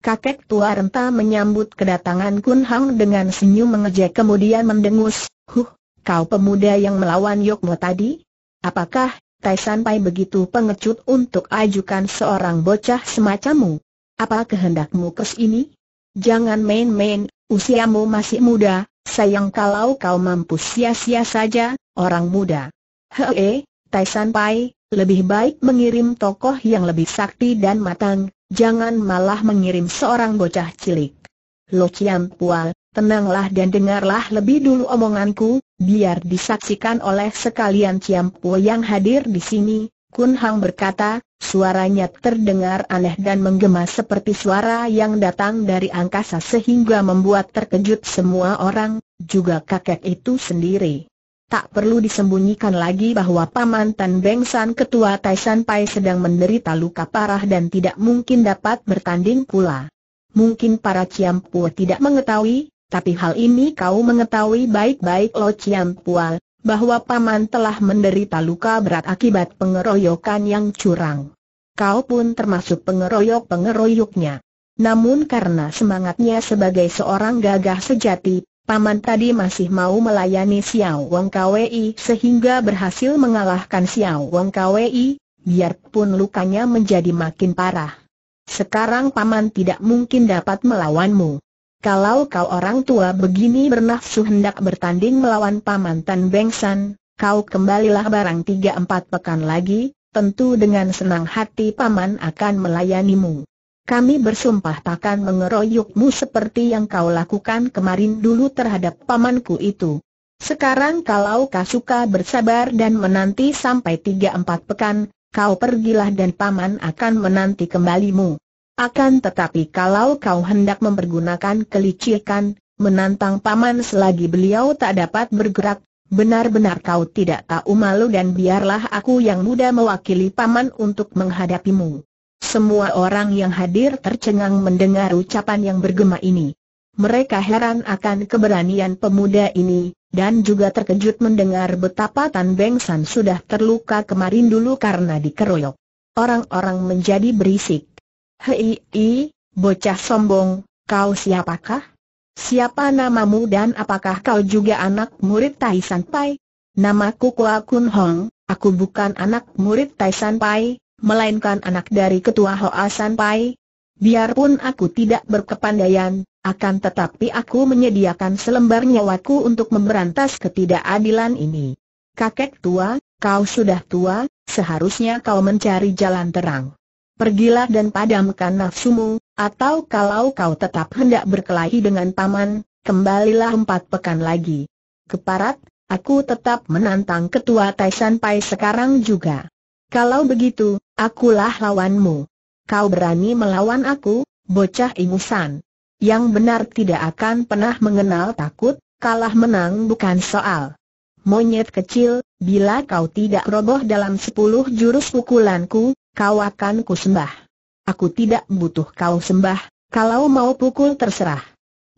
A: Kakek tua renta menyambut kedatangan Kun Hang dengan senyum mengejek kemudian mendengus, Huh, kau pemuda yang melawan Yokmo tadi? Apakah, Tai Pai begitu pengecut untuk ajukan seorang bocah semacammu? Apa kehendakmu kes ini? Jangan main-main, usiamu masih muda, sayang kalau kau mampu sia-sia saja, orang muda. Hee, San Pai, lebih baik mengirim tokoh yang lebih sakti dan matang, jangan malah mengirim seorang bocah cilik. Lo Chiam Pual, tenanglah dan dengarlah lebih dulu omonganku, biar disaksikan oleh sekalian Chiam Pual yang hadir di sini. Kun Hang berkata, suaranya terdengar aneh dan menggema seperti suara yang datang dari angkasa sehingga membuat terkejut semua orang, juga kakek itu sendiri. Tak perlu disembunyikan lagi bahwa Paman Tan Beng San Ketua San Pai sedang menderita luka parah dan tidak mungkin dapat bertanding pula. Mungkin para Pua tidak mengetahui, tapi hal ini kau mengetahui baik-baik lo Pua, bahwa Paman telah menderita luka berat akibat pengeroyokan yang curang. Kau pun termasuk pengeroyok-pengeroyoknya. Namun karena semangatnya sebagai seorang gagah sejati, Paman tadi masih mau melayani Xiao Wang Kwei sehingga berhasil mengalahkan Xiao Wang Kwei, biarpun lukanya menjadi makin parah. Sekarang Paman tidak mungkin dapat melawanmu. Kalau kau orang tua begini bernafsu hendak bertanding melawan Paman Tan Beng San, kau kembalilah barang tiga empat pekan lagi, tentu dengan senang hati Paman akan melayanimu kami bersumpah takkan mengeroyokmu seperti yang kau lakukan kemarin dulu terhadap pamanku itu. Sekarang kalau kau suka bersabar dan menanti sampai tiga empat pekan, kau pergilah dan paman akan menanti kembalimu. Akan tetapi kalau kau hendak mempergunakan kelicikan, menantang paman selagi beliau tak dapat bergerak, benar-benar kau tidak tahu malu dan biarlah aku yang muda mewakili paman untuk menghadapimu. Semua orang yang hadir tercengang mendengar ucapan yang bergema ini. Mereka heran akan keberanian pemuda ini, dan juga terkejut mendengar betapa Tan Beng San sudah terluka kemarin dulu karena dikeroyok. Orang-orang menjadi berisik. Hei, i, bocah sombong, kau siapakah? Siapa namamu dan apakah kau juga anak murid Tai San Pai? Namaku Kua Kun Hong, aku bukan anak murid Tai San Pai, melainkan anak dari ketua Hoa San Pai. Biarpun aku tidak berkepandaian, akan tetapi aku menyediakan selembar nyawaku untuk memberantas ketidakadilan ini. Kakek tua, kau sudah tua, seharusnya kau mencari jalan terang. Pergilah dan padamkan nafsumu, atau kalau kau tetap hendak berkelahi dengan paman, kembalilah empat pekan lagi. Keparat, aku tetap menantang ketua Taisan Pai sekarang juga. Kalau begitu, Akulah lawanmu. Kau berani melawan aku, bocah ingusan. Yang benar tidak akan pernah mengenal takut, kalah menang bukan soal. Monyet kecil, bila kau tidak roboh dalam sepuluh jurus pukulanku, kau akan kusembah. Aku tidak butuh kau sembah, kalau mau pukul terserah.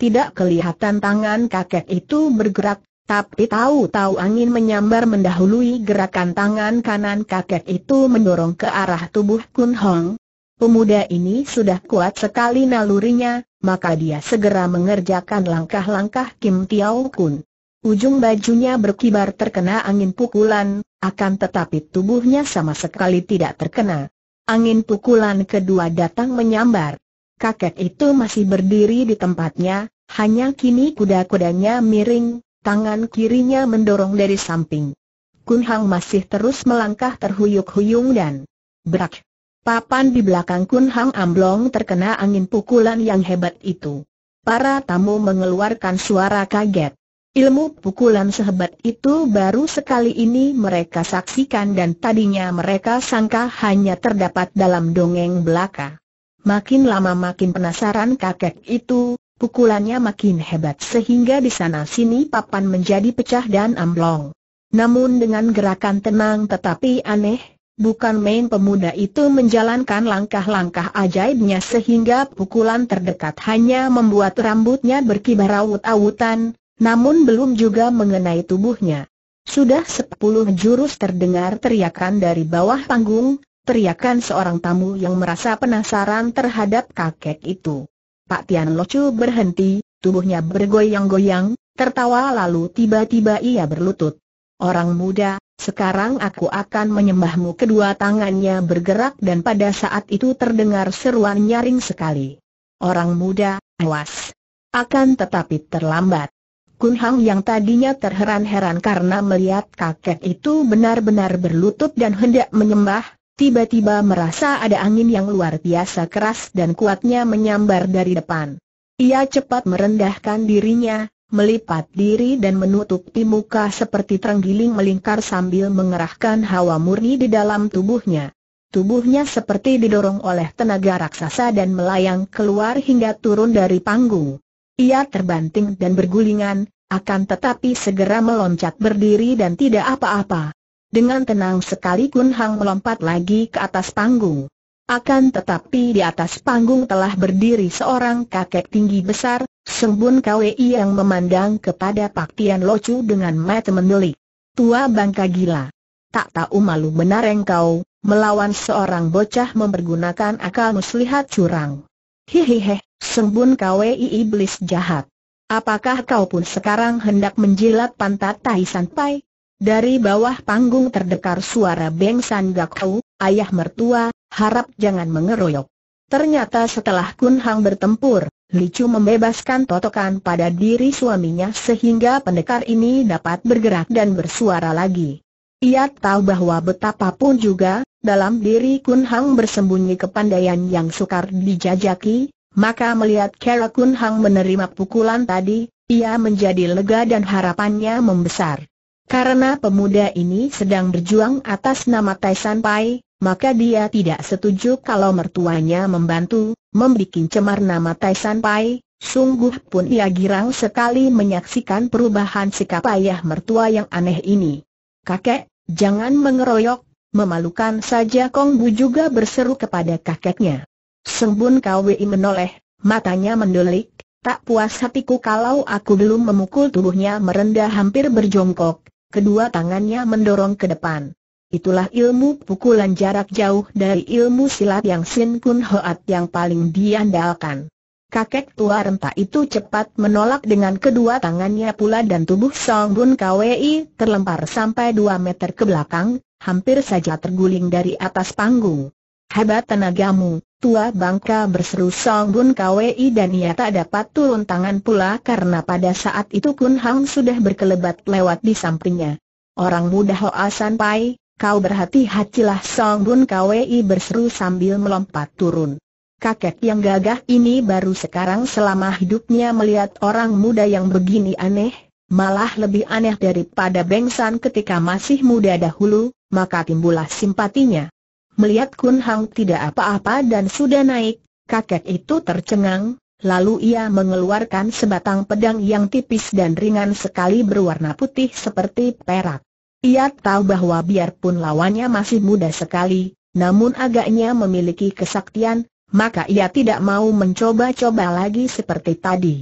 A: Tidak kelihatan tangan kakek itu bergerak, tapi tahu-tahu angin menyambar mendahului gerakan tangan kanan kakek itu mendorong ke arah tubuh Kun Hong. Pemuda ini sudah kuat sekali nalurinya, maka dia segera mengerjakan langkah-langkah Kim Tiao Kun. Ujung bajunya berkibar terkena angin pukulan, akan tetapi tubuhnya sama sekali tidak terkena. Angin pukulan kedua datang menyambar. Kakek itu masih berdiri di tempatnya, hanya kini kuda-kudanya miring, Tangan kirinya mendorong dari samping. Kun Hang masih terus melangkah terhuyuk-huyung dan berak. Papan di belakang Kun Hang amblong terkena angin pukulan yang hebat itu. Para tamu mengeluarkan suara kaget. Ilmu pukulan sehebat itu baru sekali ini mereka saksikan dan tadinya mereka sangka hanya terdapat dalam dongeng belaka. Makin lama makin penasaran kakek itu, Pukulannya makin hebat sehingga di sana-sini papan menjadi pecah dan amblong. Namun dengan gerakan tenang tetapi aneh, bukan main pemuda itu menjalankan langkah-langkah ajaibnya sehingga pukulan terdekat hanya membuat rambutnya berkibar awut-awutan, namun belum juga mengenai tubuhnya. Sudah sepuluh jurus terdengar teriakan dari bawah panggung, teriakan seorang tamu yang merasa penasaran terhadap kakek itu. Pak Tian Locu berhenti, tubuhnya bergoyang-goyang, tertawa lalu tiba-tiba ia berlutut. Orang muda, sekarang aku akan menyembahmu kedua tangannya bergerak dan pada saat itu terdengar seruan nyaring sekali. Orang muda, awas. Akan tetapi terlambat. Kun Hang yang tadinya terheran-heran karena melihat kakek itu benar-benar berlutut dan hendak menyembah, tiba-tiba merasa ada angin yang luar biasa keras dan kuatnya menyambar dari depan. Ia cepat merendahkan dirinya, melipat diri dan menutupi muka seperti terenggiling melingkar sambil mengerahkan hawa murni di dalam tubuhnya. Tubuhnya seperti didorong oleh tenaga raksasa dan melayang keluar hingga turun dari panggung. Ia terbanting dan bergulingan, akan tetapi segera meloncat berdiri dan tidak apa-apa. Dengan tenang sekali Kun Hang melompat lagi ke atas panggung. Akan tetapi di atas panggung telah berdiri seorang kakek tinggi besar, Sembun KWI yang memandang kepada Pak Tian Locu dengan mata mendelik. Tua bangka gila. Tak tahu malu benar engkau, melawan seorang bocah mempergunakan akal muslihat curang. Hihihe, Sembun KWI iblis jahat. Apakah kau pun sekarang hendak menjilat pantat Tai Sanpai? Dari bawah panggung terdekar suara Beng San Gak Hau, ayah mertua, harap jangan mengeroyok. Ternyata setelah Kun Hang bertempur, Chu membebaskan totokan pada diri suaminya sehingga pendekar ini dapat bergerak dan bersuara lagi. Ia tahu bahwa betapapun juga, dalam diri Kun Hang bersembunyi kepandaian yang sukar dijajaki, maka melihat Kara Kun Hang menerima pukulan tadi, ia menjadi lega dan harapannya membesar. Karena pemuda ini sedang berjuang atas nama Taisan Pai, maka dia tidak setuju kalau mertuanya membantu, membuat cemar nama Taisan Pai, sungguh pun ia girang sekali menyaksikan perubahan sikap ayah mertua yang aneh ini. Kakek, jangan mengeroyok, memalukan saja Kong Bu juga berseru kepada kakeknya. Sembun Kwi menoleh, matanya mendelik, tak puas hatiku kalau aku belum memukul tubuhnya merendah hampir berjongkok, kedua tangannya mendorong ke depan. Itulah ilmu pukulan jarak jauh dari ilmu silat yang Sin Kun Hoat yang paling diandalkan. Kakek tua renta itu cepat menolak dengan kedua tangannya pula dan tubuh Song Bun Kwi terlempar sampai dua meter ke belakang, hampir saja terguling dari atas panggung. Hebat tenagamu, tua bangka berseru Song Bun Kwi dan ia tak dapat turun tangan pula karena pada saat itu Kun Hang sudah berkelebat lewat di sampingnya. Orang muda Ho Asan Pai, kau berhati-hatilah Song Bun Kwi berseru sambil melompat turun. Kakek yang gagah ini baru sekarang selama hidupnya melihat orang muda yang begini aneh, malah lebih aneh daripada Bengsan ketika masih muda dahulu, maka timbullah simpatinya. Melihat Kun Hang tidak apa-apa dan sudah naik, kakek itu tercengang, lalu ia mengeluarkan sebatang pedang yang tipis dan ringan sekali berwarna putih seperti perak. Ia tahu bahwa biarpun lawannya masih muda sekali, namun agaknya memiliki kesaktian, maka ia tidak mau mencoba-coba lagi seperti tadi.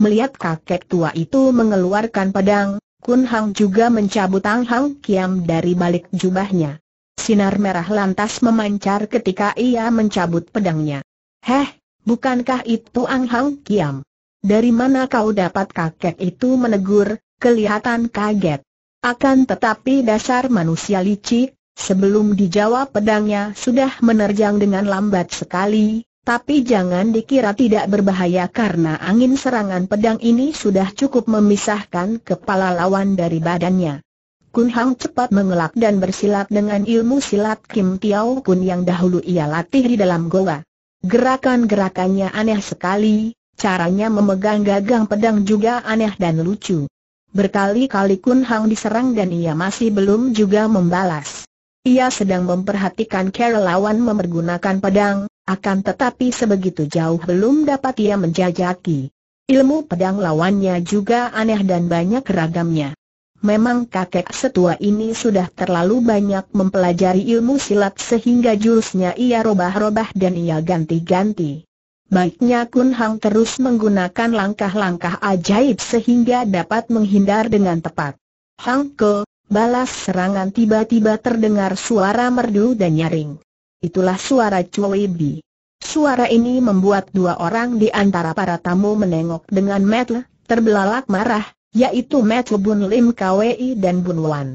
A: Melihat kakek tua itu mengeluarkan pedang, Kun Hang juga mencabut Tang Hang Kiam dari balik jubahnya. Sinar merah lantas memancar ketika ia mencabut pedangnya. Heh, bukankah itu Ang Hang Kiam? Dari mana kau dapat kakek itu menegur, kelihatan kaget. Akan tetapi dasar manusia licik, sebelum dijawab pedangnya sudah menerjang dengan lambat sekali, tapi jangan dikira tidak berbahaya karena angin serangan pedang ini sudah cukup memisahkan kepala lawan dari badannya. Kun Hang cepat mengelak dan bersilat dengan ilmu silat Kim Tiao Kun yang dahulu ia latih di dalam goa. Gerakan-gerakannya aneh sekali, caranya memegang gagang pedang juga aneh dan lucu. Berkali-kali Kun Hang diserang dan ia masih belum juga membalas. Ia sedang memperhatikan cara lawan memergunakan pedang, akan tetapi sebegitu jauh belum dapat ia menjajaki. Ilmu pedang lawannya juga aneh dan banyak ragamnya. Memang kakek setua ini sudah terlalu banyak mempelajari ilmu silat sehingga jurusnya ia robah-robah dan ia ganti-ganti. Baiknya Kun Hang terus menggunakan langkah-langkah ajaib sehingga dapat menghindar dengan tepat. Hang Ke, balas serangan tiba-tiba terdengar suara merdu dan nyaring. Itulah suara Cui Bi. Suara ini membuat dua orang di antara para tamu menengok dengan metel, terbelalak marah, yaitu Metu Bun Lim Kwi dan Bun Wan.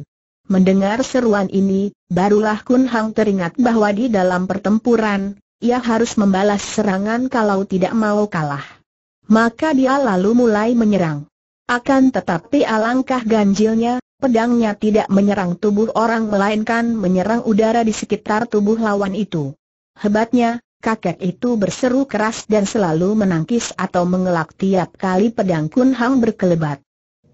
A: Mendengar seruan ini, barulah Kun Hang teringat bahwa di dalam pertempuran, ia harus membalas serangan kalau tidak mau kalah. Maka dia lalu mulai menyerang. Akan tetapi alangkah ganjilnya, pedangnya tidak menyerang tubuh orang melainkan menyerang udara di sekitar tubuh lawan itu. Hebatnya, kakek itu berseru keras dan selalu menangkis atau mengelak tiap kali pedang Kun Hang berkelebat.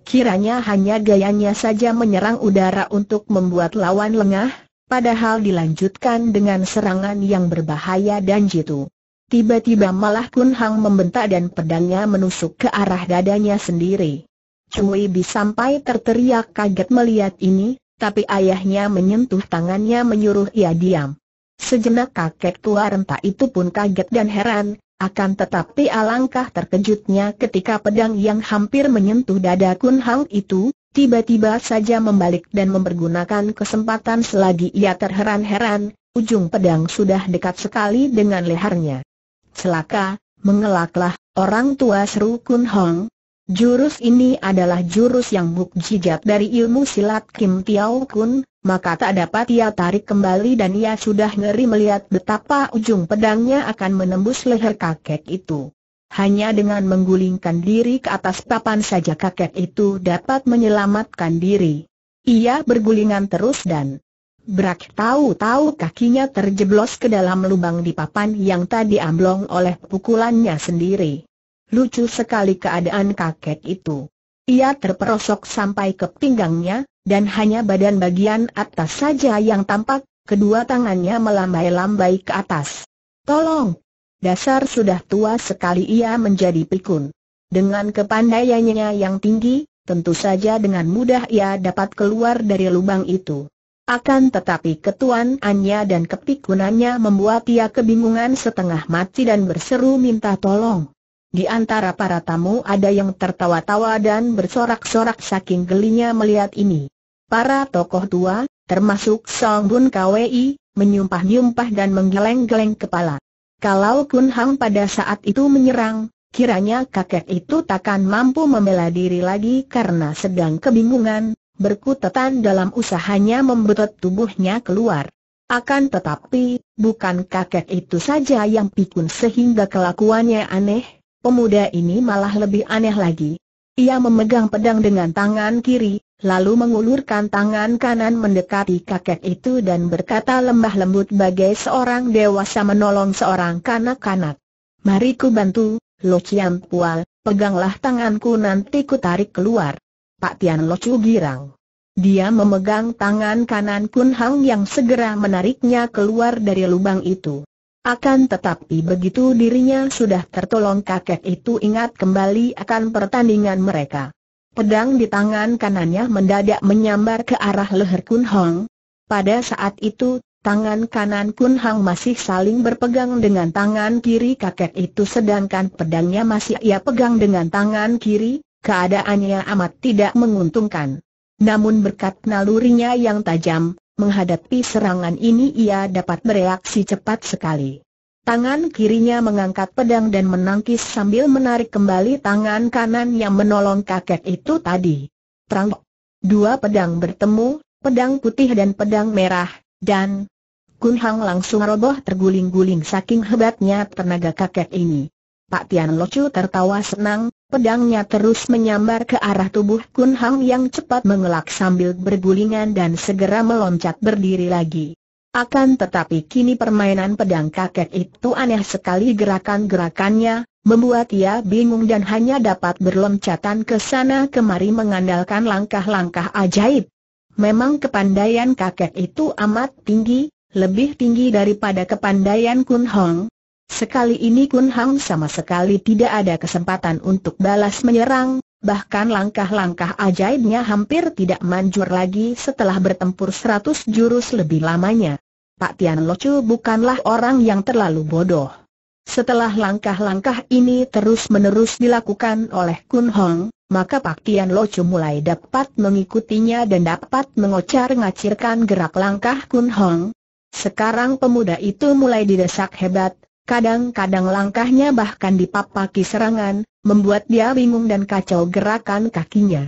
A: Kiranya hanya gayanya saja menyerang udara untuk membuat lawan lengah, padahal dilanjutkan dengan serangan yang berbahaya dan jitu. Tiba-tiba malah Kun Hang membentak dan pedangnya menusuk ke arah dadanya sendiri. Cui Bi sampai terteriak kaget melihat ini, tapi ayahnya menyentuh tangannya menyuruh ia diam. Sejenak kakek tua renta itu pun kaget dan heran, akan tetapi alangkah terkejutnya ketika pedang yang hampir menyentuh dada Kun Hang itu, tiba-tiba saja membalik dan mempergunakan kesempatan selagi ia terheran-heran, ujung pedang sudah dekat sekali dengan lehernya. Celaka, mengelaklah, orang tua seru Kun Hong, Jurus ini adalah jurus yang mukjizat dari ilmu silat Kim Tiao Kun, maka tak dapat ia tarik kembali dan ia sudah ngeri melihat betapa ujung pedangnya akan menembus leher kakek itu. Hanya dengan menggulingkan diri ke atas papan saja kakek itu dapat menyelamatkan diri. Ia bergulingan terus dan berak tahu-tahu kakinya terjeblos ke dalam lubang di papan yang tadi amblong oleh pukulannya sendiri. Lucu sekali keadaan kakek itu. Ia terperosok sampai ke pinggangnya, dan hanya badan bagian atas saja yang tampak, kedua tangannya melambai-lambai ke atas. Tolong! Dasar sudah tua sekali ia menjadi pikun. Dengan kepandaiannya yang tinggi, tentu saja dengan mudah ia dapat keluar dari lubang itu. Akan tetapi ketuanannya dan kepikunannya membuat ia kebingungan setengah mati dan berseru minta tolong. Di antara para tamu ada yang tertawa-tawa dan bersorak-sorak saking gelinya melihat ini. Para tokoh tua, termasuk Song Bun Kwei, menyumpah-nyumpah dan menggeleng-geleng kepala. Kalau Kun Hang pada saat itu menyerang, kiranya kakek itu takkan mampu membela diri lagi karena sedang kebingungan, berkutetan dalam usahanya membetot tubuhnya keluar. Akan tetapi, bukan kakek itu saja yang pikun sehingga kelakuannya aneh, Pemuda ini malah lebih aneh lagi. Ia memegang pedang dengan tangan kiri, lalu mengulurkan tangan kanan mendekati kakek itu dan berkata lembah lembut bagai seorang dewasa menolong seorang kanak-kanak. Mari ku bantu, Lo Chiam Pual, peganglah tanganku nanti ku tarik keluar. Pak Tian Lo Chu girang. Dia memegang tangan kanan Kun Hang yang segera menariknya keluar dari lubang itu. Akan tetapi begitu dirinya sudah tertolong kakek itu ingat kembali akan pertandingan mereka. Pedang di tangan kanannya mendadak menyambar ke arah leher Kun Hong. Pada saat itu, tangan kanan Kun Hong masih saling berpegang dengan tangan kiri kakek itu sedangkan pedangnya masih ia pegang dengan tangan kiri, keadaannya amat tidak menguntungkan. Namun berkat nalurinya yang tajam, Menghadapi serangan ini ia dapat bereaksi cepat sekali. Tangan kirinya mengangkat pedang dan menangkis sambil menarik kembali tangan kanan yang menolong kakek itu tadi. Terang. Dua pedang bertemu, pedang putih dan pedang merah, dan Kun Hang langsung roboh terguling-guling saking hebatnya tenaga kakek ini. Pak Tian Locu tertawa senang, Pedangnya terus menyambar ke arah tubuh Kun Hang yang cepat mengelak sambil bergulingan dan segera meloncat berdiri lagi. Akan tetapi kini permainan pedang kakek itu aneh sekali gerakan-gerakannya, membuat ia bingung dan hanya dapat berloncatan ke sana kemari mengandalkan langkah-langkah ajaib. Memang kepandaian kakek itu amat tinggi, lebih tinggi daripada kepandaian Kun Hong, Sekali ini Kun Hang sama sekali tidak ada kesempatan untuk balas menyerang, bahkan langkah-langkah ajaibnya hampir tidak manjur lagi setelah bertempur seratus jurus lebih lamanya. Pak Tian Locu bukanlah orang yang terlalu bodoh. Setelah langkah-langkah ini terus-menerus dilakukan oleh Kun Hong, maka Pak Tian Locu mulai dapat mengikutinya dan dapat mengocar-ngacirkan gerak langkah Kun Hong. Sekarang pemuda itu mulai didesak hebat, Kadang-kadang langkahnya bahkan dipapaki serangan, membuat dia bingung dan kacau gerakan kakinya.